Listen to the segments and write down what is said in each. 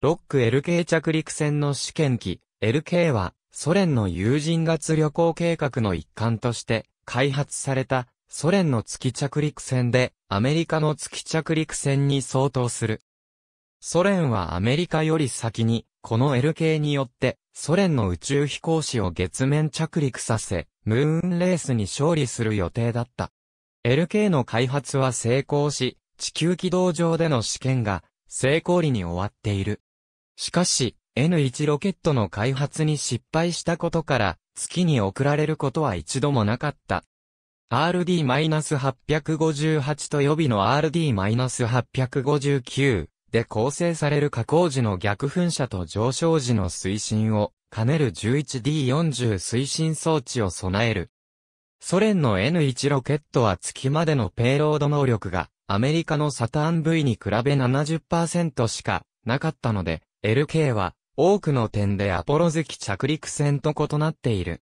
ロック LK 着陸船の試験機、LK は、ソ連の有人月旅行計画の一環として、開発された、ソ連の月着陸船で、アメリカの月着陸船に相当する。ソ連はアメリカより先に、この LK によって、ソ連の宇宙飛行士を月面着陸させ、ムーンレースに勝利する予定だった。LK の開発は成功し、地球軌道上での試験が、成功裏に終わっている。しかし、N1 ロケットの開発に失敗したことから、月に送られることは一度もなかった。RD-858 と予備の RD-859 で構成される加工時の逆噴射と上昇時の推進を兼ねる 11D40 推進装置を備える。ソ連の N1 ロケットは月までのペイロード能力がアメリカのサターン V に比べ70%しかなかったので、LK は、多くの点でアポロ月着陸船と異なっている。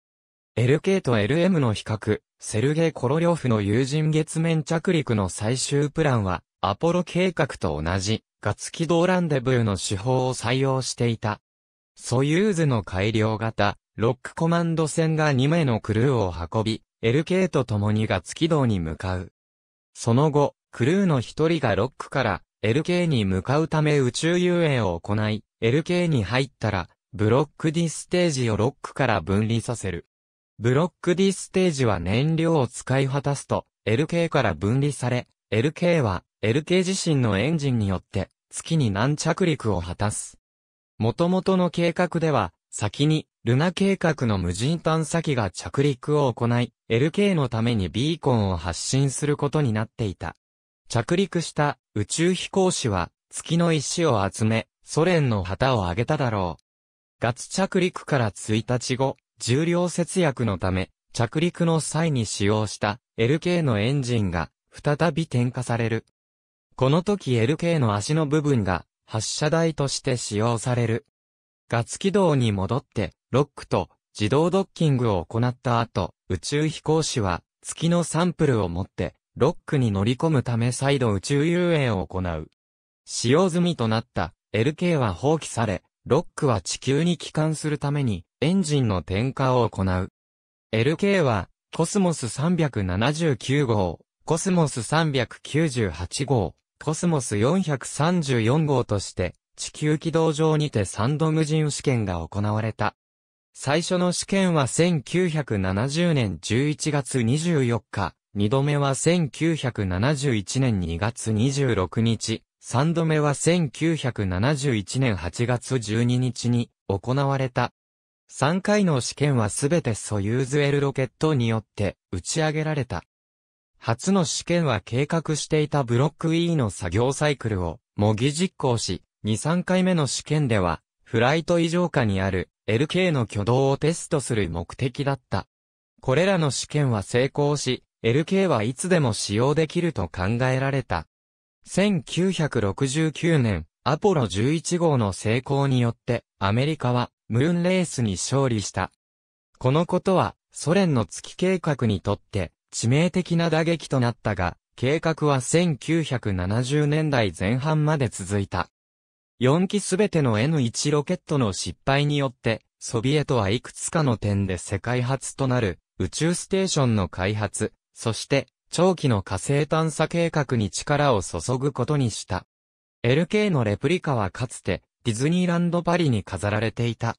LK と LM の比較、セルゲイ・コロリョフの有人月面着陸の最終プランは、アポロ計画と同じ、ガツ軌道ランデブーの手法を採用していた。ソユーズの改良型、ロックコマンド船が2名のクルーを運び、LK と共にガツ軌道に向かう。その後、クルーの1人がロックから LK に向かうため宇宙遊泳を行い、LK に入ったら、ブロック D ステージをロックから分離させる。ブロック D ステージは燃料を使い果たすと、LK から分離され、LK は、LK 自身のエンジンによって、月に軟着陸を果たす。元々の計画では、先に、ルナ計画の無人探査機が着陸を行い、LK のためにビーコンを発信することになっていた。着陸した宇宙飛行士は月の石を集め、ソ連の旗を上げただろう。月着陸から1日後、重量節約のため、着陸の際に使用した LK のエンジンが再び点火される。この時 LK の足の部分が発射台として使用される。月軌道に戻って、ロックと自動ドッキングを行った後、宇宙飛行士は月のサンプルを持ってロックに乗り込むため再度宇宙遊泳を行う。使用済みとなった LK は放棄され、ロックは地球に帰還するためにエンジンの点火を行う。LK はコスモス379号、コスモス398号、コスモス434号として地球軌道上にて3度無人試験が行われた。最初の試験は1970年11月24日、二度目は1971年2月26日、三度目は1971年8月12日に行われた。三回の試験はすべてソユーズ L ロケットによって打ち上げられた。初の試験は計画していたブロック E の作業サイクルを模擬実行し、二三回目の試験では、フライト異常下にある LK の挙動をテストする目的だった。これらの試験は成功し、LK はいつでも使用できると考えられた。1969年、アポロ11号の成功によって、アメリカは、ムーンレースに勝利した。このことは、ソ連の月計画にとって、致命的な打撃となったが、計画は1970年代前半まで続いた。4機すべての N1 ロケットの失敗によって、ソビエトはいくつかの点で世界初となる宇宙ステーションの開発、そして、長期の火星探査計画に力を注ぐことにした。LK のレプリカはかつて、ディズニーランドパリに飾られていた。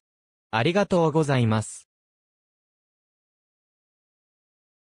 ありがとうございます。